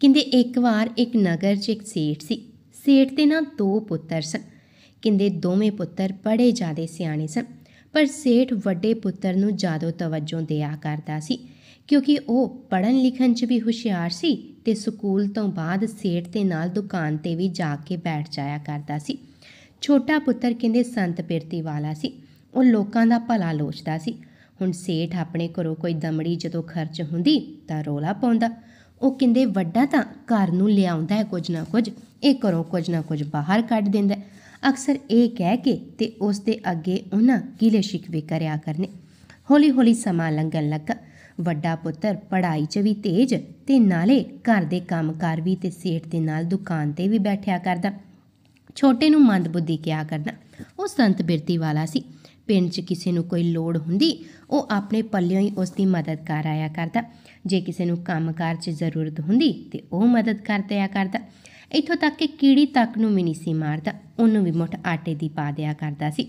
ਕਹਿੰਦੇ ਇੱਕ ਵਾਰ ਇੱਕ ਨਗਰ 'ਚ ਇੱਕ ਸੇਠ ਸੀ ਸੇਠ ਦੇ ਨਾਲ ਦੋ ਪੁੱਤਰ ਸਨ ਕਹਿੰਦੇ ਦੋਵੇਂ ਪੁੱਤਰ ਬੜੇ ਜ਼ਿਆਦੇ ਸਿਆਣੇ ਸਨ ਪਰ ਸੇਠ ਵੱਡੇ ਪੁੱਤਰ ਨੂੰ ਜ਼ਿਆਦਾ ਤਵੱਜੋ ਦਿਆ ਕਰਦਾ ਸੀ ਕਿਉਂਕਿ ਉਹ ਪੜਨ ਲਿਖਣ 'ਚ ਵੀ ਹੁਸ਼ਿਆਰ ਸੀ ਤੇ ਸਕੂਲ ਤੋਂ ਬਾਅਦ ਸੇਠ ਦੇ ਨਾਲ ਦੁਕਾਨ ਤੇ ਵੀ ਜਾ ਕੇ ਬੈਠ ਜਾਇਆ ਕਰਦਾ ਸੀ ਛੋਟਾ ਪੁੱਤਰ ਕਹਿੰਦੇ ਸੰਤ ਪਿਰਤੀ ਵਾਲਾ ਸੀ ਉਹ ਲੋਕਾਂ ਦਾ ਭਲਾ ਲੋਚਦਾ ਸੀ ਹੁਣ ਸੇਠ ਆਪਣੇ ਘਰੋਂ ਕੋਈ ਦਮੜੀ ਜਦੋਂ ਖਰਚ ਹੁੰਦੀ ਤਾਂ ਰੋਲਾ ਪਾਉਂਦਾ ਉਹ ਕਹਿੰਦੇ ਵੱਡਾ ਤਾਂ ਘਰ ਨੂੰ ਲਿਆਉਂਦਾ ਹੈ ਕੁਝ ਨਾ ਕੁਝ ਇਹ ਕਰੋ ਕੁਝ ਨਾ ਕੁਝ ਬਾਹਰ ਕੱਢ ਦਿੰਦਾ ਅਕਸਰ ਇਹ ਕਹਿ ਕੇ ਤੇ ਉਸ ਦੇ ਅੱਗੇ ਉਹਨਾਂ ਕਿਲੇ ਸ਼ਿਕਵੇ ਕਰਿਆ ਕਰਨੇ ਹੌਲੀ ਹੌਲੀ ਸਮਾਂ ਲੰਘਣ ਲੱਗਾ ਵੱਡਾ ਪੁੱਤਰ ਪੜ੍ਹਾਈ 'ਚ ਵੀ ਤੇਜ ਤੇ ਨਾਲੇ ਘਰ ਦੇ ਕੰਮਕਾਰ ਵੀ ਤੇ ਸੇਠ ਦੇ ਨਾਲ ਦੁਕਾਨ ਤੇ ਵੀ ਬੈਠਿਆ ਕਰਦਾ ਛੋਟੇ ਨੂੰ ਮੰਦਬੁੱਧੀ ਕਿਹਾ ਕਰਦਾ ਉਹ ਸੰਤ ਬਿਰਤੀ ਵਾਲਾ ਸੀ ਪਿੰਡ 'ਚ ਕਿਸੇ ਨੂੰ ਕੋਈ ਲੋੜ ਹੁੰਦੀ ਉਹ ਆਪਣੇ ਪੱਲਿਓਂ ਹੀ ਉਸ ਦੀ ਮਦਦ ਕਰ ਆਇਆ ਕਰਦਾ ਜੇ ਕਿਸੇ ਨੂੰ ਕੰਮਕਾਰ 'ਚ ਜ਼ਰੂਰਤ ਹੁੰਦੀ ਤੇ ਉਹ ਮਦਦ ਕਰ ਆ ਕਰਦਾ ਇੱਥੋਂ ਤੱਕ ਕਿ ਕੀੜੀ ਤੱਕ ਨੂੰ ਵੀ ਨਹੀਂ ਸੀ ਮਾਰਦਾ ਉਹਨੂੰ ਵੀ ਮੁੱਠ ਆਟੇ ਦੀ ਪਾ ਦਿਆ ਕਰਦਾ ਸੀ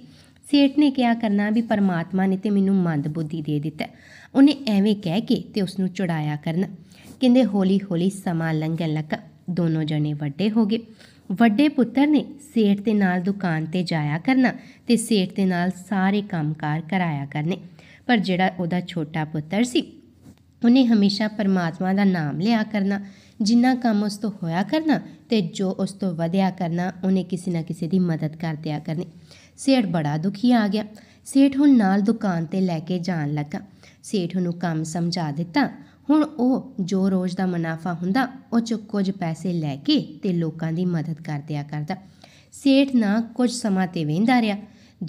ਸੇਠ ਨੇ ਕਿਹਾ ਕਰਨਾ ਵੀ ਪਰਮਾਤਮਾ ਨੇ ਤੇ ਮੈਨੂੰ ਮੰਦ ਬੁੱਧੀ ਦੇ ਦਿੱਤਾ ਉਹਨੇ ਐਵੇਂ ਕਹਿ ਕੇ ਤੇ ਉਸ ਨੂੰ ਚੜਾਇਆ ਕਰਨਾ ਕਹਿੰਦੇ ਹੌਲੀ ਹੌਲੀ ਸਮਾਂ ਲੰਘਣ ਲੱਗਾ ਦੋਨੋਂ ਜਣੇ ਵੱਡੇ ਹੋ ਗਏ ਵੱਡੇ ਪੁੱਤਰ ਨੇ ਸੇਠ ਦੇ ਨਾਲ ਦੁਕਾਨ ਤੇ ਜਾਇਆ ਕਰਨਾ ਤੇ ਸੇਠ ਦੇ ਨਾਲ ਸਾਰੇ ਕੰਮਕਾਰ ਕਰਾਇਆ ਕਰਨੇ ਪਰ ਜਿਹੜਾ ਉਹਦਾ ਛੋਟਾ ਪੁੱਤਰ ਸੀ ਉਹਨੇ ਹਮੇਸ਼ਾ ਪਰਮਾਤਮਾ ਦਾ ਨਾਮ ਲਿਆ ਕਰਨਾ ਜਿੰਨਾ ਕੰਮ ਉਸ ਤੋਂ ਹੋਇਆ ਕਰਨਾ ਤੇ ਜੋ ਉਸ ਤੋਂ ਵਧਿਆ ਕਰਨਾ ਉਹਨੇ ਕਿਸੇ ਨਾ ਕਿਸੇ ਦੀ ਮਦਦ ਕਰ ਦਿਆ ਕਰਨੀ ਸੇਠ ਬੜਾ ਦੁਖੀ ਆ ਗਿਆ ਸੇਠ ਹੁਣ ਨਾਲ ਦੁਕਾਨ ਤੇ ਲੈ ਕੇ ਜਾਣ ਲੱਗਾ ਸੇਠ ਨੂੰ ਕੰਮ ਸਮਝਾ ਦਿੱਤਾ ਹੁਣ ਉਹ ਜੋ ਰੋਜ਼ ਦਾ ਮੁਨਾਫਾ ਹੁੰਦਾ ਉਹ ਚ ਕੁਝ ਪੈਸੇ ਲੈ ਕੇ ਤੇ ਲੋਕਾਂ ਦੀ ਮਦਦ ਕਰਦਿਆ ਕਰਦਾ ਸੇਠ ਨਾ ਕੁਝ ਸਮਾਂ ਤੇ ਵੇਂਦਾ ਰਿਹਾ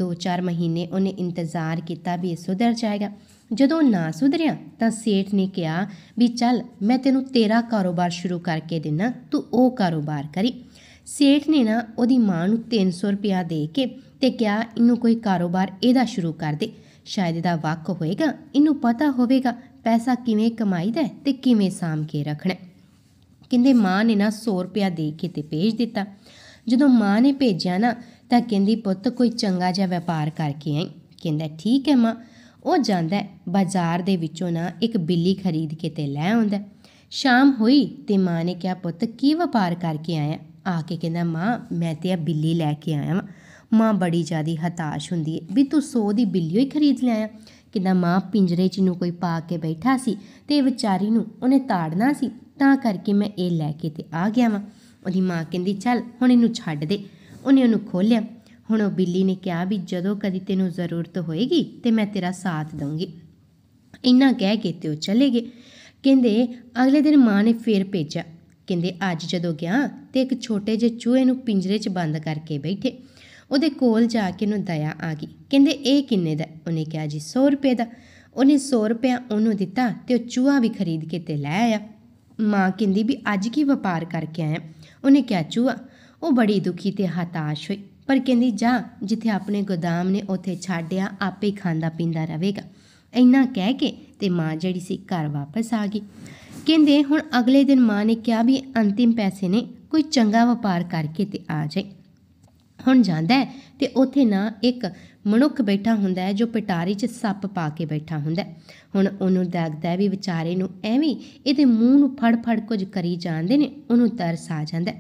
2-4 ਮਹੀਨੇ ਉਹਨੇ ਇੰਤਜ਼ਾਰ ਕੀਤਾ ਵੀ ਇਹ ਸੁਧਰ ਜਾਏਗਾ ਜਦੋਂ ਨਾ ਸੁਧਰਿਆ ਤਾਂ ਸੇਠ ਨੇ ਕਿਹਾ ਵੀ ਚੱਲ ਮੈਂ ਤੈਨੂੰ ਤੇਰਾ ਕਾਰੋਬਾਰ ਸ਼ੁਰੂ ਕਰਕੇ ਦੇਣਾ ਤੂੰ ਉਹ ਕਾਰੋਬਾਰ ਕਰੀ ਸੇਠ ਨੇ ਨਾ ਉਹਦੀ ਮਾਂ ਨੂੰ 300 ਰੁਪਿਆ ਦੇ ਕੇ ਤੇ ਕਿਹਾ ਇਹਨੂੰ ਕੋਈ ਕਾਰੋਬਾਰ ਇਹਦਾ ਸ਼ੁਰੂ ਕਰ ਦੇ ਸ਼ਾਇਦ ਇਹਦਾ ਵਕ ਹੋਏਗਾ ਇਹਨੂੰ ਪਤਾ ਹੋਵੇਗਾ ਪੈਸਾ ਕਿਵੇਂ ਕਮਾਈਦਾ ਤੇ ਕਿਵੇਂ ਸਾਮ ਕੇ ਰੱਖਣਾ ਕਹਿੰਦੇ ਮਾਂ ਨੇ ਨਾ 100 ਰੁਪਿਆ ਦੇ ਕੇ ਤੇ ਭੇਜ ਦਿੱਤਾ ਜਦੋਂ ਮਾਂ ਨੇ ਭੇਜਿਆ ਨਾ ਤਾਂ ਕਹਿੰਦੀ ਪੁੱਤ ਕੋਈ ਚੰਗਾ ਜਿਹਾ ਵਪਾਰ ਕਰਕੇ ਆਈ ਕਹਿੰਦਾ ਠੀਕ ਹੈ ਮਾਂ ਉਹ ਜਾਂਦਾ ਬਾਜ਼ਾਰ ਦੇ ਵਿੱਚੋਂ ਨਾ ਇੱਕ ਬਿੱਲੀ ਖਰੀਦ ਕੇ ਤੇ ਲੈ ਆਉਂਦਾ ਸ਼ਾਮ ਹੋਈ ਤੇ ਮਾਂ ਨੇ ਕਿਹਾ ਪੁੱਤ ਕੀ ਵਪਾਰ ਕਰਕੇ ਆਇਆ ਆ ਕੇ ਕਹਿੰਦਾ ਮਾਂ ਮੈਂ ਤੇ ਆ ਬਿੱਲੀ ਲੈ ਕੇ ਆਇਆ ਵਾਂ ਮਾਂ ਬੜੀ ਜ਼ਿਆਦੀ ਹਤਾਸ਼ ਹੁੰਦੀ ਹੈ ਵੀ ਤੂੰ 100 ਦੀ ਬਿੱਲੀਓ ਹੀ ਖਰੀਦ ਲਿਆ ਕਿਦਾਂ ਮਾਂ ਪਿੰਜਰੇ 'ਚ ਨੂੰ ਕੋਈ ਪਾ ਕੇ ਬੈਠਾ ਸੀ ਤੇ ਇਹ ਵਿਚਾਰੀ ਨੂੰ ਉਹਨੇ ਤਾੜਨਾ ਸੀ ਤਾਂ ਕਰਕੇ ਮੈਂ ਇਹ ਲੈ ਕੇ ਤੇ ਆ ਗਿਆ ਵਾਂ ਉਹਦੀ ਮਾਂ ਕਹਿੰਦੀ ਚੱਲ ਹੁਣ ਇਹਨੂੰ ਛੱਡ ਦੇ ਉਹਨੇ ਉਹਨੂੰ ਖੋਲਿਆ ਹੁਣ ਉਹ ਬਿੱਲੀ ਨੇ ਕਿਹਾ ਵੀ ਜਦੋਂ ਕਦੀ ਤੈਨੂੰ ਜ਼ਰੂਰਤ ਹੋਏਗੀ ਤੇ ਮੈਂ ਤੇਰਾ ਸਾਥ ਦਊਂਗੀ ਇੰਨਾ ਕਹਿ ਕੇ ਤੇ ਉਹ ਚਲੇ ਗਏ ਕਹਿੰਦੇ ਅਗਲੇ ਦਿਨ ਮਾਂ ਨੇ ਫੇਰ ਭੇਜਿਆ ਕਹਿੰਦੇ ਅੱਜ ਜਦੋਂ ਗਿਆ ਤੇ ਇੱਕ ਛੋਟੇ ਜਿਹੇ ਚੂਹੇ ਨੂੰ ਪਿੰਜਰੇ 'ਚ ਬੰਦ ਕਰਕੇ ਬੈਠੇ ਉਹਦੇ ਕੋਲ ਜਾ ਕੇ ਉਹਨੂੰ ਦਇਆ ਆ ਗਈ ਕਹਿੰਦੇ ਇਹ ਕਿੰਨੇ ਦਾ ਉਹਨੇ ਕਿਹਾ ਜੀ 100 ਰੁਪਏ ਦਾ ਉਹਨੇ 100 ਰੁਪਏ ਉਹਨੂੰ ਦਿੱਤਾ ਤੇ ਉਹ ਚੂਹਾ ਵੀ ਖਰੀਦ ਕੇ ਤੇ ਲੈ ਆਇਆ ਮਾਂ ਕਹਿੰਦੀ ਵੀ ਅੱਜ ਕੀ ਵਪਾਰ ਕਰਕੇ ਆਇਆ ਉਹਨੇ ਕਿਹਾ ਚੂਹਾ ਉਹ ਬੜੀ ਦੁਖੀ ਤੇ ਹਤਾਸ਼ ਹੋਈ ਪਰ ਕਹਿੰਦੀ ਜਾ ਜਿੱਥੇ ਆਪਣੇ ਗੋਦਾਮ ਨੇ ਉੱਥੇ ਛਾੜਿਆ ਆਪੇ ਖਾਂਦਾ ਪੀਂਦਾ ਰਹੇਗਾ ਇੰਨਾ ਕਹਿ ਕੇ ਤੇ ਮਾਂ ਜਿਹੜੀ ਸੀ ਘਰ ਵਾਪਸ ਆ ਗਈ ਕਹਿੰਦੇ ਹੁਣ ਅਗਲੇ ਦਿਨ ਮਾਂ ਨੇ ਕਿਹਾ ਵੀ ਅੰਤਿਮ ਪੈਸੇ ਨੇ ਕੋਈ ਚੰਗਾ ਵਪਾਰ ਕਰਕੇ ਤੇ ਆ ਜਾਏ ਹੁਣ ਜਾਂਦਾ ਹੈ ਤੇ ਉਥੇ ਨਾ ਇੱਕ ਮਨੁੱਖ ਬੈਠਾ ਹੁੰਦਾ ਹੈ ਜੋ ਪਟਾਰੀ 'ਚ ਸੱਪ ਪਾ ਕੇ ਬੈਠਾ ਹੁੰਦਾ ਹੁਣ ਉਹਨੂੰ ਦੇਖਦਾ ਵੀ ਵਿਚਾਰੇ ਨੂੰ ਐਵੇਂ ਇਹਦੇ ਮੂੰਹ ਨੂੰ ਫੜ-ਫੜ ਕੁਝ ਕਰੀ ਜਾਂਦੇ ਨੇ ਉਹਨੂੰ ਤਰਸ ਆ ਜਾਂਦਾ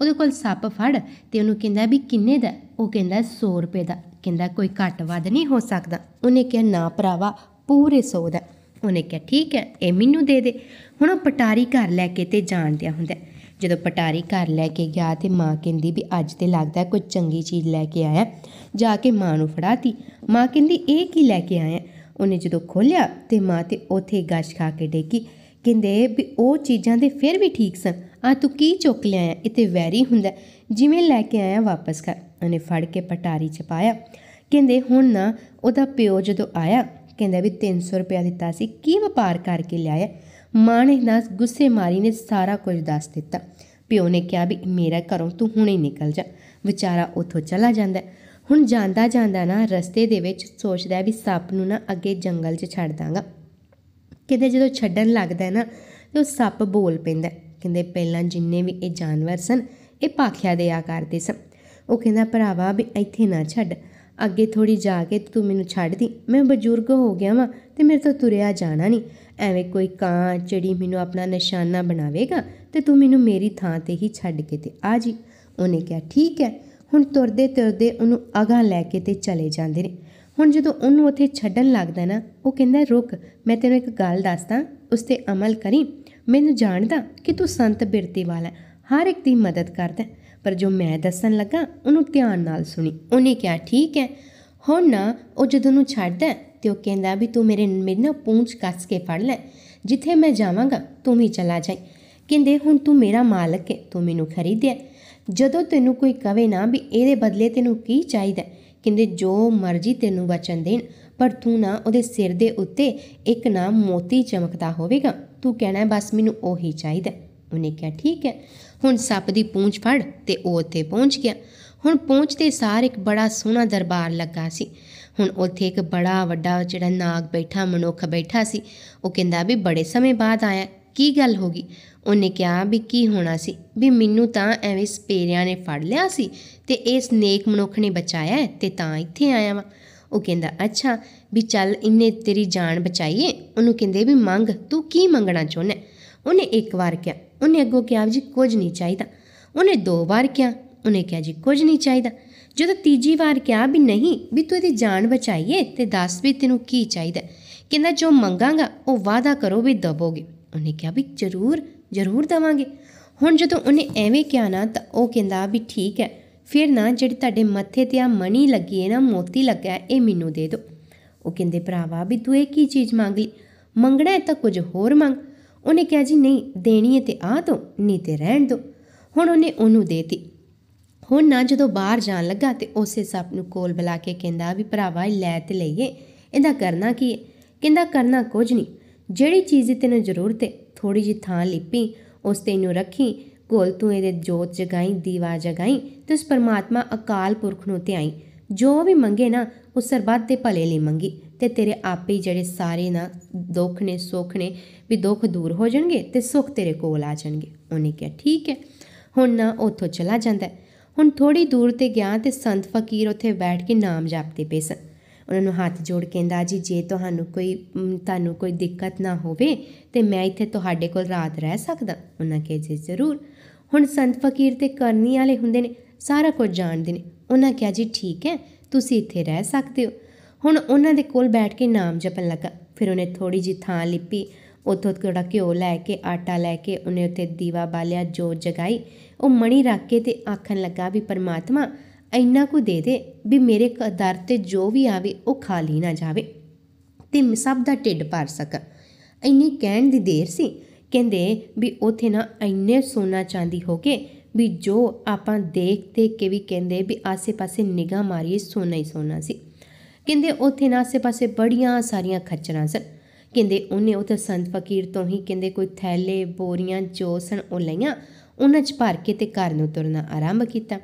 ਉਹਦੇ ਕੋਲ ਸੱਪ ਫੜ ਤੇ ਉਹਨੂੰ ਕਹਿੰਦਾ ਵੀ ਕਿੰਨੇ ਦਾ ਉਹ ਕਹਿੰਦਾ 100 ਰੁਪਏ ਦਾ ਕਹਿੰਦਾ ਕੋਈ ਘੱਟ ਵੱਧ ਨਹੀਂ ਹੋ ਸਕਦਾ ਉਹਨੇ ਕਿਹਾ ਨਾ ਭਰਾਵਾ ਪੂਰੇ 100 ਦਾ ਉਹਨੇ ਕਿਹਾ ਠੀਕ ਹੈ ਇਹ ਮੈਨੂੰ ਦੇ ਦੇ ਹੁਣ ਉਹ ਪਟਾਰੀ ਘਰ ਲੈ ਕੇ ਤੇ ਜਾਣ ਦਿਆ ਹੁੰਦਾ ਜਦੋਂ ਪਟਾਰੀ ਘਰ ਲੈ ਕੇ ਗਿਆ ਤੇ ਮਾਂ ਕਹਿੰਦੀ ਵੀ ਅੱਜ ਤੇ ਲੱਗਦਾ ਕੋਈ ਚੰਗੀ ਚੀਜ਼ ਲੈ ਕੇ ਆਇਆ ਜਾ ਕੇ ਮਾਂ ਨੂੰ ਫੜਾਤੀ ਮਾਂ ਕਹਿੰਦੀ ਇਹ ਕੀ ਲੈ ਕੇ ਆਇਆ ਉਹਨੇ ਜਦੋਂ ਖੋਲਿਆ ਤੇ ਮਾਂ ਤੇ ਉਥੇ ਗੱਜ ਖਾ ਕੇ ਡੇਕੀ ਕਹਿੰਦੇ ਵੀ ਉਹ ਚੀਜ਼ਾਂ ਦੇ ਫਿਰ ਵੀ ਠੀਕ ਸਨ ਆ ਤੂੰ ਕੀ ਚੁੱਕ ਲਿਆ ਇਹ ਤੇ ਵੈਰੀ ਹੁੰਦਾ ਜਿਵੇਂ ਲੈ ਕੇ ਆਇਆ ਵਾਪਸ ਕਰ ਉਹਨੇ ਫੜ ਕੇ ਪਟਾਰੀ ਚ ਪਾਇਆ ਕਹਿੰਦੇ ਹੁਣ ਨਾ ਉਹਦਾ ਪਿਓ ਜਦੋਂ ਆਇਆ ਕਹਿੰਦਾ ਵੀ 300 ਰੁਪਿਆ ਦਿੱਤਾ ਸੀ ਕੀ ਵਪਾਰ ਕਰਕੇ ਲਿਆਇਆ ਮਾਂ ਨੇ ਨਸ ਗੁੱਸੇ ਮਾਰੀ ਨੇ ਸਾਰਾ ਕੁਝ ਦੱਸ ਦਿੱਤਾ ਪਿਓ ਨੇ ਕਿਹਾ ਵੀ ਮੇਰਾ ਘਰੋਂ ਤੂੰ ਹੁਣੇ ਨਿਕਲ ਜਾ ਵਿਚਾਰਾ ਉੱਥੋਂ ਚਲਾ ਜਾਂਦਾ ਹੁਣ ਜਾਂਦਾ ਜਾਂਦਾ ਨਾ ਰਸਤੇ ਦੇ ਵਿੱਚ ਸੋਚਦਾ ਵੀ ਸੱਪ ਨੂੰ ਨਾ ਅੱਗੇ ਜੰਗਲ 'ਚ ਛੱਡ ਦਾਂਗਾ ਕਿਤੇ ਜਦੋਂ ਛੱਡਣ ਲੱਗਦਾ ਨਾ ਤੇ ਉਹ ਸੱਪ ਬੋਲ ਪੈਂਦਾ ਕਹਿੰਦੇ ਪਹਿਲਾਂ ਜਿੰਨੇ ਵੀ ਇਹ ਜਾਨਵਰ ਸਨ ਇਹ ਪਾਖਿਆ ਦੇ ਆ ਕਰਦੇ ਸਨ ਉਹ ਕਹਿੰਦਾ ਭਰਾਵਾ ਵੀ ਇੱਥੇ ਨਾ ਛੱਡ ਅੱਗੇ ਥੋੜੀ ਜਾ ਕੇ ਤੂੰ ਮੈਨੂੰ ਛੱਡ ਦੀ ਮੈਂ ਬਜ਼ੁਰਗ ਹੋ ਗਿਆ ਵਾਂ ਤੇ ਮੇਰੇ ਤੋਂ ਤੁਰਿਆ ਜਾਣਾ ਨਹੀਂ ਐਵੇਂ ਕੋਈ ਕਾਂ ਚਿੜੀ ਮੈਨੂੰ ਆਪਣਾ ਨਿਸ਼ਾਨਾ ਬਣਾਵੇਗਾ ਤੇ ਤੂੰ ਮੈਨੂੰ ਮੇਰੀ ਥਾਂ ਤੇ ਹੀ ਛੱਡ ਕੇ ਤੇ ਆ ਜੀ ਉਹਨੇ ਕਿਹਾ ਠੀਕ ਹੈ ਹੁਣ ਤੁਰਦੇ ਤੁਰਦੇ ਉਹਨੂੰ ਅਗਾ ਲੈ ਕੇ ਤੇ ਚਲੇ ਜਾਂਦੇ ਨੇ ਹੁਣ ਜਦੋਂ ਉਹਨੂੰ ਉੱਥੇ ਛੱਡਣ ਲੱਗਦਾ ਨਾ ਉਹ ਕਹਿੰਦਾ ਰੁਕ ਮੈਂ ਤੈਨੂੰ ਇੱਕ ਗੱਲ ਦੱਸਦਾ ਉਸ ਤੇ ਅਮਲ ਕਰੀ ਮੈਨੂੰ ਜਾਣਦਾ ਕਿ ਤੂੰ ਸੰਤ ਬਿਰਤੀ ਵਾਲਾ ਹਰ ਇੱਕ ਦੀ ਮਦਦ ਕਰਦਾ ਪਰ ਜੋ ਮੈਂ ਦੱਸਣ ਲੱਗਾ ਉਹਨੂੰ ਧਿਆਨ ਨਾਲ ਸੁਣੀ ਉਹਨੇ ਕਿਹਾ ਠੀਕ ਹੈ ਹੁਣ ਨਾ ਉਹ ਜਦੋਂ ਨੂੰ ਛੱਡਦਾ ਤੇ ਉਹ ਕਹਿੰਦਾ ਵੀ ਤੂੰ ਮੇਰੇ ਮੇਰੇ ਨਾਲ ਪੂੰਛ ਕੱਸ ਕੇ ਫੜ ਲੈ ਜਿੱਥੇ ਮੈਂ ਜਾਵਾਂਗਾ ਤੂੰ ਵੀ ਚਲਾ ਜਾਈ ਕਹਿੰਦੇ ਹੁਣ ਤੂੰ ਮੇਰਾ ਮਾਲਕ ਹੈ ਤੂੰ ਮੈਨੂੰ ਖਰੀਦਿਆ ਜਦੋਂ ਤੈਨੂੰ ਕੋਈ ਕਵੇ ਨਾ ਵੀ ਇਹਦੇ ਬਦਲੇ ਤੈਨੂੰ ਕੀ ਚਾਹੀਦਾ ਕਹਿੰਦੇ ਜੋ ਮਰਜ਼ੀ ਤੈਨੂੰ ਵਚਨ ਦੇਣ ਪਰ ਤੂੰ ਨਾ ਉਹਦੇ ਸਿਰ ਦੇ ਉੱਤੇ ਇੱਕ ਨਾ ਮੋਤੀ ਚਮਕਦਾ ਹੋਵੇਗਾ ਤੂੰ ਕਹਿਣਾ ਬਸ ਮੈਨੂੰ ਉਹੀ ਚਾਹੀਦਾ ਉਹਨੇ ਕਿਹਾ ਠੀਕ ਹੈ ਹੁਣ ਸੱਪ ਦੀ ਪੂੰਛ ਫੜ ਤੇ ਉਹ ਉੱਥੇ ਪਹੁੰਚ ਗਿਆ ਹੁਣ ਤੇ ਸਾਰ ਇੱਕ ਬੜਾ ਸੋਹਣਾ ਦਰਬਾਰ ਲੱਗਾ ਸੀ ਹੁਣ ਉੱਥੇ ਇੱਕ ਬੜਾ ਵੱਡਾ ਜਿਹੜਾ ਨਾਗ ਬੈਠਾ ਮਨੁੱਖ ਬੈਠਾ ਸੀ ਉਹ ਕਹਿੰਦਾ ਵੀ ਬੜੇ ਸਮੇਂ ਬਾਅਦ ਆਇਆ ਕੀ ਗੱਲ ਹੋ ਗਈ ਉਹਨੇ ਕਿਹਾ ਵੀ ਕੀ ਹੋਣਾ ਸੀ ਵੀ ਮੈਨੂੰ ਤਾਂ ਐਵੇਂ ਸਪੇਰਿਆਂ ਨੇ ਫੜ ਲਿਆ ਸੀ ਤੇ ਇਸ ਨੇਕ ਮਨੁੱਖ ਨੇ ਬਚਾਇਆ ਤੇ ਤਾਂ ਇੱਥੇ ਆਇਆ ਵਾਂ ਉਹ ਕਹਿੰਦਾ ਅੱਛਾ ਵੀ ਚੱਲ ਇੰਨੇ ਤੇਰੀ ਜਾਨ ਬਚਾਈਏ ਉਹਨੂੰ ਕਹਿੰਦੇ ਵੀ ਮੰਗ ਤੂੰ ਕੀ ਮੰਗਣਾ ਚਾਹੁੰਦਾ ਉਹਨੇ ਇੱਕ ਵਾਰ ਕਿਹਾ ਉਹਨੇ ਅੱਗੋਂ ਕਿਹਾ ਜੀ ਕੁਝ ਨਹੀਂ ਚਾਹੀਦਾ ਉਹਨੇ ਦੋ ਵਾਰ ਕਿਹਾ ਉਹਨੇ ਕਿਹਾ ਜੀ ਕੁਝ ਨਹੀਂ ਚਾਹੀਦਾ ਜਦੋਂ ਤੀਜੀ ਵਾਰ ਕਿਹਾ ਵੀ ਨਹੀਂ ਵੀ ਤੂੰ ਇਹਦੀ ਜਾਨ ਬਚਾਈਏ ਤੇ ਦੱਸ ਵੀ ਤੈਨੂੰ ਕੀ ਚਾਹੀਦਾ ਕਹਿੰਦਾ ਜੋ ਮੰਗਾਗਾ ਉਹ ਵਾਦਾ ਕਰੋ ਵੀ ਦਵੋਗੇ ਉਹਨੇ ਕਿਹਾ ਵੀ ਜ਼ਰੂਰ ਜ਼ਰੂਰ ਦਵਾਂਗੇ ਹੁਣ ਜਦੋਂ ਉਹਨੇ ਐਵੇਂ ਕਿਹਾ ਨਾ ਤਾਂ ਉਹ ਕਹਿੰਦਾ ਵੀ ਠੀਕ ਹੈ ਫਿਰ ਨਾ ਜਿਹੜੀ ਤੁਹਾਡੇ ਮੱਥੇ ਤੇ ਆ ਮਣੀ ਲੱਗੀ ਹੈ ਨਾ ਮੋਤੀ ਲੱਗਾ ਇਹ ਮੈਨੂੰ ਦੇ ਦਿਓ ਉਹ ਕਹਿੰਦੇ ਭਰਾਵਾ ਵੀ ਤੂੰ ਇਹ ਕੀ ਚੀਜ਼ ਮੰਗ ਲਈ ਮੰਗਣਾ ਹੈ ਤਾਂ ਕੁਝ ਹੋਰ ਮੰਗ ਉਹਨੇ ਕਿਹਾ ਜੀ ਨਹੀਂ ਦੇਣੀ ਹੈ ਤੇ ਆ ਦੋ ਨਹੀਂ ਤੇ ਰਹਿਣ ਦੋ ਹੁਣ ਉਹਨੇ ਉਹਨੂੰ ਦੇਤੀ ਹੁਣ ਨਾ ਜਦੋਂ ਬਾਹਰ ਜਾਣ ਲੱਗਾ ਤੇ ਉਸੇ ਸੱਪ ਨੂੰ ਕੋਲ ਬੁਲਾ ਕੇ ਕਹਿੰਦਾ ਵੀ ਭਰਾਵਾ ਲੈ ਤੇ ਲਈਏ ਇਹਦਾ ਕਰਨਾ ਕੀ ਹੈ ਕਹਿੰਦਾ ਕਰਨਾ ਕੁਝ ਨਹੀਂ ਜਿਹੜੀ ਚੀਜ਼ ਤੇਨੂੰ ਤੈਨੂੰ ਜ਼ਰੂਰਤ ਹੈ ਥੋੜੀ ਜੀ ਥਾਂ ਲਿਪੀ ਉਸ ਤੇ ਇਹਨੂੰ ਰੱਖੀ ਕੋਲ ਤੂੰ ਇਹਦੇ ਜੋਤ ਜਗਾਈ ਦੀਵਾ ਜਗਾਈ ਤੇ ਉਸ ਪਰਮਾਤਮਾ ਅਕਾਲ ਪੁਰਖ ਨੂੰ ਧਿਆਈ ਜੋ ਵੀ ਮੰਗੇ ਨਾ ਉਸ ਸਰਬੱਤ ਦੇ ਭਲੇ ਲਈ ਮੰਗੀ ਤੇ ਤੇਰੇ ਆਪੇ ਜਿਹੜੇ ਸਾਰੇ ਨਾ ਦੁੱਖ ਨੇ ਸੁੱਖ ਨੇ ਵੀ ਦੁੱਖ ਦੂਰ ਹੋ ਜਾਣਗੇ ਤੇ ਸੁੱਖ ਤੇਰੇ ਕੋਲ ਆ ਜਾਣਗੇ ਉਹਨੇ ਕਿਹਾ ਠੀਕ ਹੈ ਹੁਣ ਨਾ ਉੱਥੋਂ ਚਲਾ ਜਾਂਦਾ ਹੁਣ ਥੋੜੀ ਦੂਰ ਤੇ ਗਿਆ ਤੇ ਸੰਤ ਫਕੀਰ ਉੱਥੇ ਬੈਠ ਕੇ ਨਾਮ ਜਪਦੇ ਪਏ ਸਨ ਉਹਨਾਂ ਨੂੰ ਹੱਥ ਜੋੜ ਕੇ ਕਹਿੰਦਾ ਜੀ ਜੇ ਤੁਹਾਨੂੰ ਕੋਈ ਤੁਹਾਨੂੰ ਕੋਈ ਦਿੱਕਤ ਨਾ ਹੋਵੇ ਤੇ ਮੈਂ ਇੱਥੇ ਤੁਹਾਡੇ ਕੋਲ ਰਾਤ ਰਹਿ ਸਕਦਾ ਉਹਨਾਂ ਕਹੇ ਜੀ ਜ਼ਰੂਰ ਹੁਣ ਸੰਤ ਫਕੀਰ ਤੇ ਕਰਨੀ ਵਾਲੇ ਹੁੰਦੇ ਨੇ ਸਾਰਾ ਕੁਝ ਜਾਣਦੇ ਨੇ ਉਹਨਾਂ ਕਿਹਾ ਜੀ ਠੀਕ ਹੈ ਤੁਸੀਂ ਇੱਥੇ ਰਹਿ ਸਕਦੇ ਹੋ ਹੁਣ ਉਹਨਾਂ ਦੇ ਕੋਲ ਬੈਠ ਕੇ ਨਾਮ ਜਪਣ ਲੱਗਾ ਫਿਰ ਉਹਨੇ ਥੋੜੀ ਜੀ ਥਾਂ ਲਿੱਪੀ ਉੱਥੋਂ ਥੋੜਾ ਘਿਓ ਲੈ ਕੇ ਆਟਾ ਲੈ ਕੇ ਉਹਨੇ ਉੱਤੇ ਦੀਵਾ ਬਾਲਿਆ ਜੋਤ ਜਗਾਈ ਉਹ ਮਣੀ ਰੱਖ ਕੇ ਤੇ ਆਖਣ ਲੱਗਾ ਵੀ ਪਰਮਾਤਮਾ ਇੰਨਾ ਕੁ ਦੇ ਦੇ ਵੀ ਮੇਰੇ ਘਰ ਤੇ ਜੋ ਵੀ ਆਵੇ ਉਹ ਖਾਲੀ ਨਾ ਜਾਵੇ ਤੇ ਸਭ ਦਾ ਢਿੱਡ ਭਰ ਸਕਾਂ ਇੰਨੀ ਕਹਿਣ ਦੀ ਦੇਰ ਸੀ ਕਹਿੰਦੇ ਵੀ ਉਥੇ ਨਾ ਇੰਨੇ ਸੋਨਾ ਚਾਂਦੀ ਹੋ ਕੇ ਵੀ ਜੋ ਆਪਾਂ ਦੇਖ ਤੇ ਕੇ ਵੀ ਕਹਿੰਦੇ ਵੀ ਆਸੇ-ਪਾਸੇ ਨਿਗਾਹ ਮਾਰੀ ਸੋਨਾ ਹੀ ਸੋਨਾ ਸੀ ਕਹਿੰਦੇ ਉੱਥੇ ਨਾ ਆਸੇ-ਪਾਸੇ ਬੜੀਆਂ ਸਾਰੀਆਂ ਖੱਚਰਾਂ ਸਨ ਕਹਿੰਦੇ ਉਹਨੇ ਉੱਥੇ ਸੰਤ ਫਕੀਰ ਤੋਂ ਹੀ ਕਹਿੰਦੇ ਕੋਈ ਥੈਲੇ ਬੋਰੀਆਂ ਜੋ ਸਨ ਉਹ ਲਈਆਂ ਉਹਨਾਂ 'ਚ ਭਰ ਕੇ ਤੇ ਘਰ ਨੂੰ ਤੁਰਨਾ ਆਰੰਭ ਕੀਤਾ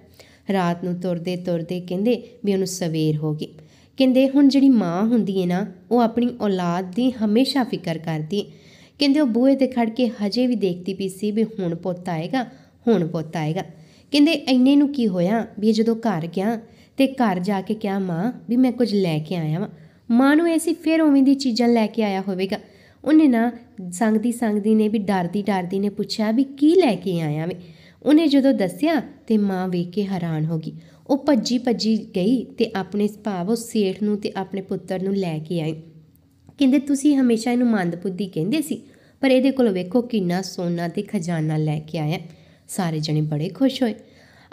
ਰਾਤ ਨੂੰ ਤੁਰਦੇ ਤੁਰਦੇ ਕਹਿੰਦੇ ਵੀ ਉਹਨੂੰ ਸਵੇਰ ਹੋ ਗਈ ਕਹਿੰਦੇ ਹੁਣ ਜਿਹੜੀ ਮਾਂ ਹੁੰਦੀ ਹੈ ਨਾ ਉਹ ਆਪਣੀ ਔਲਾਦ ਦੀ ਹਮੇਸ਼ਾ ਫਿਕਰ ਕਰਦੀ ਕਹਿੰਦੇ ਉਹ ਬੂਹੇ ਤੇ ਖੜ ਕੇ ਹਜੇ ਵੀ ਦੇਖਦੀ ਪਈ ਸੀ ਵੀ ਹੁਣ ਪੁੱਤ ਆਏਗਾ ਹੁਣ ਪੁੱਤ ਆਏਗਾ ਕਹਿੰਦੇ ਐਨੇ ਨੂੰ ਕੀ ਹੋਇਆ ਵੀ ਜਦੋਂ ਘਰ ਗਿਆ ਤੇ ਘਰ ਜਾ ਕੇ ਕਿਹਾ ਮਾਂ ਵੀ ਮੈਂ ਕੁਝ ਲੈ ਕੇ ਆਇਆ ਵਾਂ ਮਾਂ ਨੂੰ ਐਸੀ ਫਿਰ ਉਵੇਂ ਦੀ ਚੀਜ਼ਾਂ ਲੈ ਕੇ ਆਇਆ ਹੋਵੇਗਾ ਉਹਨੇ ਨਾ ਸੰਗਦੀ ਸੰਗਦੀ ਨੇ ਵੀ ਡਰਦੀ ਡਰਦੀ ਨੇ ਪੁੱਛਿਆ ਵੀ ਕੀ ਲੈ ਕੇ ਆਇਆ ਵੇ ਉਹਨੇ ਜਦੋਂ ਦੱਸਿਆ ਤੇ ਮਾਂ ਵੇਖ ਕੇ ਹੈਰਾਨ ਹੋ ਗਈ ਉਹ ਭੱਜੀ ਭੱਜੀ ਗਈ ਤੇ ਆਪਣੇ ਭਾਵ ਉਹ ਸੇਠ ਨੂੰ ਤੇ ਆਪਣੇ ਪੁੱਤਰ ਨੂੰ ਲੈ ਕੇ ਆਈ ਕਹਿੰਦੇ ਤੁਸੀਂ ਹਮੇਸ਼ਾ ਇਹਨੂੰ ਮੰਦਬੁੱਧੀ ਕਹਿੰਦੇ ਸੀ ਪਰ ਇਹਦੇ ਕੋਲ ਵੇਖੋ ਕਿੰਨਾ ਸੋਨਾ ਤੇ ਖਜ਼ਾਨਾ ਲੈ ਕੇ ਆਇਆ ਸਾਰੇ ਜਣੇ ਬੜੇ ਖੁਸ਼ ਹੋਏ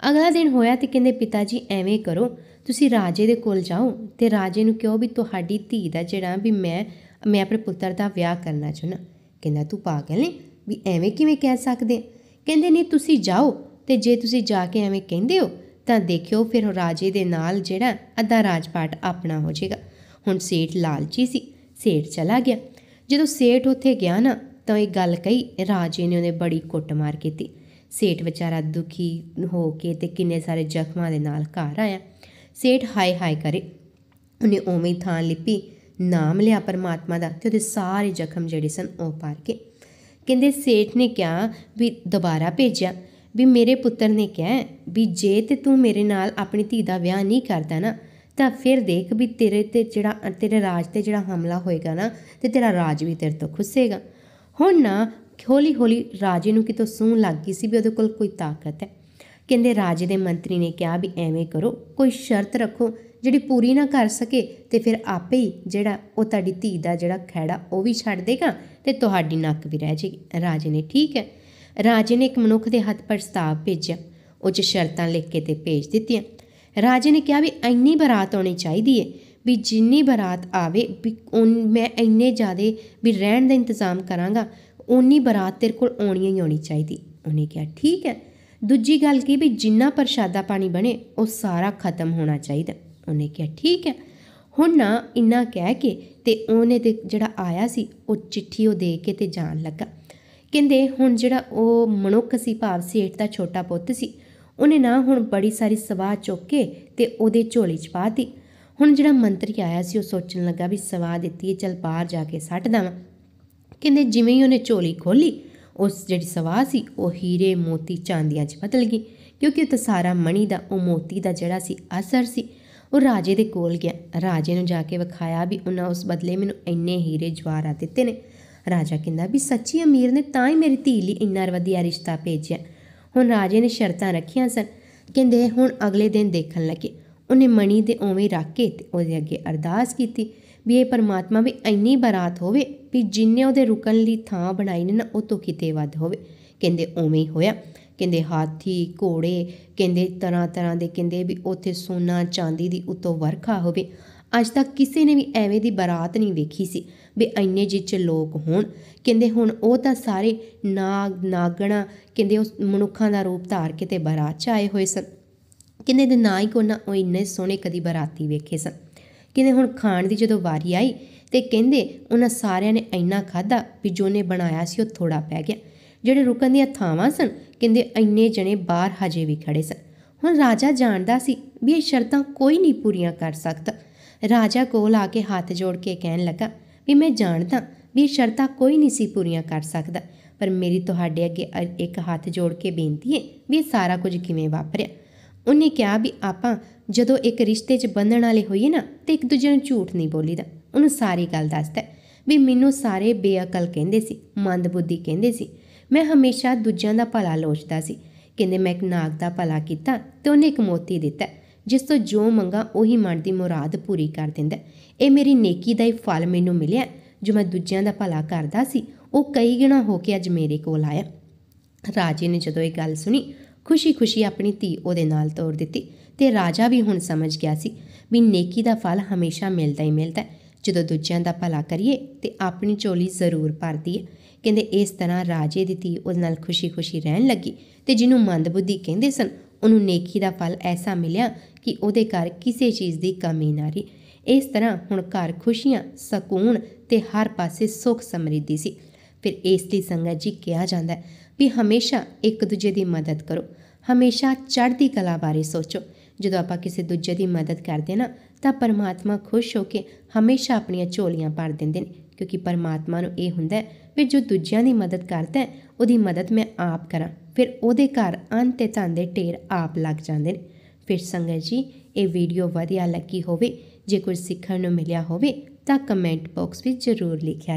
ਅਗਲਾ ਦਿਨ ਹੋਇਆ ਤੇ ਕਹਿੰਦੇ ਪਿਤਾ ਜੀ ਐਵੇਂ ਕਰੋ ਤੁਸੀਂ ਰਾਜੇ ਦੇ ਕੋਲ ਜਾਓ ਤੇ ਰਾਜੇ ਨੂੰ ਕਿਹਾ ਵੀ ਤੁਹਾਡੀ ਧੀ ਦਾ ਜਿਹੜਾ ਵੀ ਮੈਂ ਮੈਂ ਆਪਣੇ ਪੁੱਤਰ ਦਾ ਵਿਆਹ ਕਰਨਾ ਚਾਹੁੰਦਾ ਕਹਿੰਦਾ ਤੂੰ ਪਾਗਲ ਨਹੀਂ ਵੀ ਐਵੇਂ ਕਿਵੇਂ ਕਹਿ ਸਕਦੇ ਕਹਿੰਦੇ ਨਹੀਂ ਤੁਸੀਂ ਜਾਓ ਤੇ ਜੇ ਤੁਸੀਂ ਜਾ ਕੇ ਐਵੇਂ ਕਹਿੰਦੇ ਹੋ ਤਾਂ ਦੇਖਿਓ ਫਿਰ ਰਾਜੇ ਦੇ ਨਾਲ ਜਿਹੜਾ ਅੱਧਾ ਰਾਜਪਾਟ ਆਪਣਾ ਹੋ ਜਾਏਗਾ ਹੁਣ ਸੇਠ ਲਾਲਚੀ ਸੀ ਸੇਠ ਚਲਾ ਗਿਆ ਜਦੋਂ ਸੇਠ ਉੱਥੇ ਗਿਆ ਨਾ ਤਾਂ ਇਹ ਗੱਲ ਕਹੀ ਰਾਜੇ ਨੇ ਉਹਨੇ ਬੜੀ ਕੁੱਟਮਾਰ ਕੀਤੀ ਸੇਠ ਵਿਚਾਰਾ ਦੁਖੀ ਹੋ ਕੇ ਤੇ ਕਿੰਨੇ ਸਾਰੇ ਜ਼ਖਮਾਂ ਦੇ ਨਾਲ ਘਰ ਆਇਆ ਸੇਠ ਹਾਈ ਹਾਈ ਕਰੇ ਉਹਨੇ ਉਵੇਂ ਥਾਂ ਲਿਪੀ ਨਾਮ ਲਿਆ ਪਰਮਾਤਮਾ ਦਾ ਤੇ ਉਹਦੇ ਸਾਰੇ ਜ਼ਖਮ ਜਿਹੜੇ ਸਨ ਉਹ ਪਾਰ ਕੇ ਕਹਿੰਦੇ ਸੇਠ ਨੇ ਕਿਹਾ ਵੀ ਦੁਬਾਰਾ ਭੇਜਿਆ ਵੀ ਮੇਰੇ ਪੁੱਤਰ ਨੇ ਕਿਹਾ ਵੀ ਜੇ ਤੇ ਤੂੰ ਮੇਰੇ ਨਾਲ ਆਪਣੀ ਧੀ ਦਾ ਵਿਆਹ ਨਹੀਂ ਕਰਦਾ ਨਾ ਤਾਂ ਫਿਰ ਦੇਖ ਵੀ ਤੇਰੇ ਤੇ ਜਿਹੜਾ ਤੇਰੇ ਰਾਜ ਤੇ ਜਿਹੜਾ ਹਮਲਾ ਹੋਏਗਾ ਨਾ ਤੇ ਤੇਰਾ ਰਾਜ ਵੀ ਤੇਰੇ ਤੋਂ ਖੁੱਸੇਗਾ ਹੁਣ ਨਾ ਹੌਲੀ ਹੌਲੀ ਰਾਜੇ ਨੂੰ ਕਿਤੋਂ ਸੂਹ ਲੱਗ ਗਈ ਸੀ ਵੀ ਉਹਦੇ ਕੋਲ ਕੋਈ ਤਾਕਤ ਹੈ ਕਹਿੰਦੇ ਰਾਜੇ ਦੇ ਮੰਤਰੀ ਨੇ ਕਿਹਾ ਵੀ ਐਵੇਂ ਕਰੋ ਕੋਈ ਸ਼ਰਤ ਰੱਖੋ ਜਿਹੜੀ ਪੂਰੀ ਨਾ ਕਰ ਸਕੇ ਤੇ ਫਿਰ ਆਪੇ ਹੀ ਜਿਹੜਾ ਉਹ ਤੁਹਾਡੀ ਧੀ ਦਾ ਜਿਹੜਾ ਖੈੜਾ ਉਹ ਵੀ ਛੱਡ ਦੇਗਾ ਤੇ ਤੁਹਾਡੀ ਨੱਕ ਵੀ ਰਹਿ ਜੇਗੀ ਰਾਜੇ ਨੇ ਠੀਕ ਹੈ ਰਾਜੇ ਨੇ ਇੱਕ ਮਨੁੱਖ ਦੇ ਹੱਥ ਪ੍ਰਸਤਾਵ ਭੇਜਿਆ ਉਹ ਚ ਸ਼ਰਤਾਂ ਲਿਖ ਕੇ ਤੇ ਭੇਜ ਦਿੱਤੀਆਂ ਰਾਜੇ ਨੇ ਕਿਹਾ ਵੀ ਐਨੀ ਬਰਾਤ ਆਉਣੀ ਚਾਹੀਦੀ ਹੈ ਵੀ ਜਿੰਨੀ ਬਰਾਤ ਆਵੇ ਵੀ ਮੈਂ ਐਨੇ ਜ਼ਿਆਦੇ ਵੀ ਰਹਿਣ ਦਾ ਇੰਤਜ਼ਾਮ ਕਰਾਂਗਾ ਉਨੀ ਬਰਾਤ ਤੇਰੇ ਕੋਲ ਆਉਣੀ ਹੀ ਆਉਣੀ ਚਾਹੀਦੀ ਉਹਨੇ ਕਿਹਾ ਠੀਕ ਹੈ ਦੂਜੀ ਗੱਲ ਕੀ ਵੀ ਜਿੰਨਾ ਪ੍ਰਸ਼ਾਦਾ ਪਾਣੀ ਬਣੇ ਉਹ ਸਾਰਾ ਖਤਮ ਹੋਣਾ ਚਾਹੀਦਾ ਉਹਨੇ ਕਿਹਾ ਠੀਕ ਹੈ ਹੁਣ ਨਾ ਇੰਨਾ ਕਹਿ ਕੇ ਤੇ ਉਹਨੇ ਤੇ ਜਿਹੜਾ ਆਇਆ ਸੀ ਉਹ ਚਿੱਠੀ ਉਹ ਦੇ ਕੇ ਤੇ ਜਾਣ ਲੱਗਾ ਕਹਿੰਦੇ ਹੁਣ ਜਿਹੜਾ ਉਹ ਮਨੁੱਖ ਸੀ ਭਾਵ ਸੇਠ ਦਾ ਛੋਟਾ ਪੁੱਤ ਸੀ ਉਹਨੇ ਨਾ ਹੁਣ ਬੜੀ ਸਾਰੀ ਸਵਾਹ ਚੁੱਕ ਕੇ ਤੇ ਉਹਦੇ ਝੋਲੀ 'ਚ ਪਾ ਹੁਣ ਜਿਹੜਾ ਮੰਤਰੀ ਆਇਆ ਸੀ ਉਹ ਸੋਚਣ ਲੱਗਾ ਵੀ ਸਵਾਹ ਦਿੱਤੀ ਹੈ ਚਲ ਬਾਹਰ ਜਾ ਕੇ ਸੱਟ ਦਵਾਂ ਕਹਿੰਦੇ ਜਿਵੇਂ ਹੀ ਉਹਨੇ ਝੋਲੀ ਖੋਲੀ ਉਸ ਜਿਹੜੀ ਸਵਾ ਸੀ ਉਹ ਹੀਰੇ ਮੋਤੀ ਚਾਂਦੀਆਂ 'ਚ ਬਦਲ ਗਈ ਕਿਉਂਕਿ ਉਹ ਤਾਂ ਸਾਰਾ ਮਣੀ ਦਾ ਉਹ ਮੋਤੀ ਦਾ ਜਿਹੜਾ ਸੀ ਅਸਰ ਸੀ ਉਹ ਰਾਜੇ ਦੇ ਕੋਲ ਗਿਆ ਰਾਜੇ ਨੂੰ ਜਾ ਕੇ ਵਿਖਾਇਆ ਵੀ ਉਹਨਾਂ ਉਸ ਬਦਲੇ ਮੈਨੂੰ ਇੰਨੇ ਹੀਰੇ ਜਵਾਰਾ ਦਿੱਤੇ ਨੇ ਰਾਜਾ ਕਹਿੰਦਾ ਵੀ ਸੱਚੀ ਅਮੀਰ ਨੇ ਤਾਂ ਹੀ ਮੇਰੀ ਧੀ ਲਈ ਇੰਨਾ ਵਧੀਆ ਰਿਸ਼ਤਾ ਭੇਜਿਆ ਹੁਣ ਰਾਜੇ ਨੇ ਸ਼ਰਤਾਂ ਰੱਖੀਆਂ ਸਨ ਕਹਿੰਦੇ ਹੁਣ ਅਗਲੇ ਦਿਨ ਦੇਖਣ ਲੱਗੇ ਉਹਨੇ ਮਣੀ ਦੇ ਉਵੇਂ ਰੱਖ ਕੇ ਉਹਦੇ ਅੱਗੇ ਅਰਦਾਸ ਕੀਤੀ ਵੀ ਇਹ ਪਰਮਾਤਮਾ ਵੀ ਇੰਨੀ ਬਰਾਤ ਹੋਵੇ ਵੀ ਜਿੰਨੇ ਉਹਦੇ ਰੁਕਣ ਲਈ ਥਾਂ ਬਣਾਈ ਨੇ ਨਾ ਉਹ ਤੋਂ ਕਿਤੇ ਵੱਧ ਹੋਵੇ ਕਹਿੰਦੇ ਉਵੇਂ ਹੀ ਹੋਇਆ ਕਹਿੰਦੇ ਹਾਥੀ ਘੋੜੇ ਕਹਿੰਦੇ ਤਰ੍ਹਾਂ ਤਰ੍ਹਾਂ ਦੇ ਕਹਿੰਦੇ ਵੀ ਉੱਥੇ ਸੋਨਾ ਚਾਂਦੀ ਦੀ ਉਤੋਂ ਵਰਖਾ ਹੋਵੇ ਅੱਜ ਤੱਕ ਕਿਸੇ ਨੇ ਵੀ ਐਵੇਂ ਦੀ ਬਰਾਤ ਨਹੀਂ ਵੇਖੀ ਸੀ ਵੀ ਐਨੇ ਜਿੱਚ ਲੋਕ ਹੋਣ ਕਹਿੰਦੇ ਹੁਣ ਉਹ ਤਾਂ ਸਾਰੇ ਨਾਗ ਨਾਗਣਾ ਕਹਿੰਦੇ ਉਸ ਮਨੁੱਖਾਂ ਦਾ ਰੂਪ ਧਾਰ ਕੇ ਤੇ ਬਰਾਤ ਚ ਆਏ ਹੋਏ ਸਨ ਕਹਿੰਦੇ ਦੇ ਨਾ ਹੀ ਕੋਨਾ ਉਹ ਇੰਨੇ ਸੋਹਣੇ ਕਦੀ ਬਰਾਤੀ ਵੇਖੇ ਸਨ ਕਿਨੇ ਹੁਣ ਖਾਣ ਦੀ ਜਦੋਂ ਵਾਰੀ ਆਈ ਤੇ ਕਹਿੰਦੇ ਉਹਨਾਂ ਸਾਰਿਆਂ ਨੇ ਇੰਨਾ ਖਾਦਾ ਵੀ ਜੋਨੇ ਬਣਾਇਆ ਸੀ ਉਹ ਥੋੜਾ ਪੈ ਗਿਆ ਜਿਹੜੇ ਰੁਕਣ ਦੀਆਂ ਥਾਵਾਂ ਸਨ ਕਹਿੰਦੇ ਇੰਨੇ ਜਣੇ ਬਾਹਰ ਹਜੇ ਵੀ ਖੜੇ ਸਨ ਹੁਣ ਰਾਜਾ ਜਾਣਦਾ ਸੀ ਵੀ ਇਹ ਸ਼ਰਤਾਂ ਕੋਈ ਨਹੀਂ ਪੂਰੀਆਂ ਕਰ ਸਕਦਾ ਰਾਜਾ ਕੋਲ ਆ ਕੇ ਹੱਥ ਜੋੜ ਕੇ ਕਹਿਣ ਲੱਗਾ ਵੀ ਮੈਂ ਜਾਣਦਾ ਵੀ ਇਹ ਸ਼ਰਤਾਂ ਕੋਈ ਨਹੀਂ ਸੀ ਪੂਰੀਆਂ ਕਰ ਸਕਦਾ ਪਰ ਮੇਰੀ ਤੁਹਾਡੇ ਅੱਗੇ ਇੱਕ ਹੱਥ ਜੋੜ ਕੇ ਬੇਨਤੀ ਹੈ ਵੀ ਸਾਰਾ ਕੁਝ ਕਿਵੇਂ ਵਾਪਰਿਆ ਉਹਨੇ ਕਿਹਾ ਵੀ ਆਪਾਂ ਜਦੋਂ ਇੱਕ ਰਿਸ਼ਤੇ 'ਚ ਬੰਧਣ ਵਾਲੇ ਹੋਈਏ ਨਾ ਤੇ ਇੱਕ ਦੂਜੇ ਨੂੰ ਝੂਠ ਨਹੀਂ ਬੋਲੀਦਾ ਉਹਨੂੰ ਸਾਰੀ ਗੱਲ ਦੱਸਦਾ ਵੀ ਮੈਨੂੰ ਸਾਰੇ ਬੇਅਕਲ ਕਹਿੰਦੇ ਸੀ ਮੰਦਬੁੱਧੀ ਕਹਿੰਦੇ ਸੀ ਮੈਂ ਹਮੇਸ਼ਾ ਦੂਜਿਆਂ ਦਾ ਭਲਾ ਲੋਚਦਾ ਸੀ ਕਹਿੰਦੇ ਮੈਂ ਇੱਕ ਨਾਗ ਦਾ ਭਲਾ ਕੀਤਾ ਤੇ ਉਹਨੇ ਇੱਕ ਮੋਤੀ ਦਿੱਤਾ ਜਿਸ ਤੋਂ ਜੋ ਮੰਗਾ ਉਹੀ ਮਨ ਦੀ ਮੁਰਾਦ ਪੂਰੀ ਕਰ ਦਿੰਦਾ ਇਹ ਮੇਰੀ ਨੇਕੀ ਦਾ ਹੀ ਫਲ ਮੈਨੂੰ ਮਿਲਿਆ ਜੋ ਮੈਂ ਦੂਜਿਆਂ ਦਾ ਭਲਾ ਕਰਦਾ ਸੀ ਉਹ ਕਈ ਗਿਣਾ ਹੋ ਕੇ ਅੱਜ ਮੇਰੇ ਕੋਲ ਆਇਆ ਰਾਜੇ ਨੇ ਜਦੋਂ ਇਹ ਗੱਲ ਸੁਣੀ ਖੁਸ਼ੀ-ਖੁਸ਼ੀ ਆਪਣੀ ਧੀ ਉਹਦੇ ਨਾਲ ਤੋਰ ਦਿੱਤੀ ਤੇ ਰਾਜਾ ਵੀ ਹੁਣ ਸਮਝ ਗਿਆ ਸੀ ਵੀ ਨੇਕੀ ਦਾ ਫਲ ਹਮੇਸ਼ਾ ਮਿਲਦਾ ਹੀ ਮਿਲਦਾ ਹੈ ਜਦੋਂ ਦੂਜਿਆਂ ਦਾ ਭਲਾ ਕਰੀਏ ਤੇ ਆਪਣੀ ਝੋਲੀ ਜ਼ਰੂਰ ਭਰਦੀ ਹੈ ਕਹਿੰਦੇ ਇਸ ਤਰ੍ਹਾਂ ਰਾਜੇ ਦੀ ਧੀ ਉਹਦੇ ਨਾਲ ਖੁਸ਼ੀ-ਖੁਸ਼ੀ ਰਹਿਣ ਲੱਗੀ ਤੇ ਜਿਹਨੂੰ ਮੰਦਬੁੱਧੀ ਕਹਿੰਦੇ ਸਨ ਉਹਨੂੰ ਨੇਕੀ ਦਾ ਫਲ ਐਸਾ ਮਿਲਿਆ ਕਿ ਉਹਦੇ ਘਰ ਕਿਸੇ ਚੀਜ਼ ਦੀ ਕਮੀ ਨਾ ਰਹੀ ਇਸ ਤਰ੍ਹਾਂ ਹੁਣ ਘਰ ਖੁਸ਼ੀਆਂ ਸਕੂਨ ਤੇ ਹਰ ਪਾਸੇ ਸੁੱਖ ਸਮਰਿੱਧੀ ਸੀ ਫਿਰ ਇਸ ਲਈ ਸੰਗਤ ਜੀ ਕਿਹਾ ਜਾਂਦਾ ਹੈ ਵੀ ਹਮੇਸ਼ਾ ਇੱਕ ਦੂਜੇ ਦੀ ਮਦਦ ਕਰੋ ਹਮੇਸ਼ਾ ਚੜ੍ਹਦੀ ਕਲਾ ਬਾਰੇ ਸੋਚੋ ਜਦੋਂ ਆਪਾਂ ਕਿਸੇ ਦੂਜੇ ਦੀ ਮਦਦ ਕਰਦੇ ਨਾ ਤਾਂ ਪਰਮਾਤਮਾ ਖੁਸ਼ ਹੋ ਕੇ ਹਮੇਸ਼ਾ ਆਪਣੀਆਂ ਝੋਲੀਆਂ ਭਰ ਦਿੰਦੇ ਨੇ ਕਿਉਂਕਿ ਪਰਮਾਤਮਾ ਨੂੰ ਇਹ ਹੁੰਦਾ ਵੀ ਜੋ ਦੂਜਿਆਂ ਦੀ ਮਦਦ ਕਰਦਾ ਉਹਦੀ ਮਦਦ ਮੈਂ ਆਪ ਕਰਾਂ ਫਿਰ ਉਹਦੇ ਘਰ ਅੰਨ ਤੇ ਦੇ ਢੇਰ ਆਪ ਲੱਗ ਜਾਂਦੇ ਨੇ ਫਿਰ ਸੰਗਤ ਜੀ ਇਹ ਵੀਡੀਓ ਵਧੀਆ ਲੱਗੀ ਹੋਵੇ ਜੇ ਕੁਝ ਸਿੱਖਣ ਨੂੰ ਮਿਲਿਆ ਹੋਵੇ ਤਾਂ ਕਮੈਂਟ ਬਾਕਸ ਵਿੱਚ ਜ਼ਰੂਰ ਲਿਖਿਆ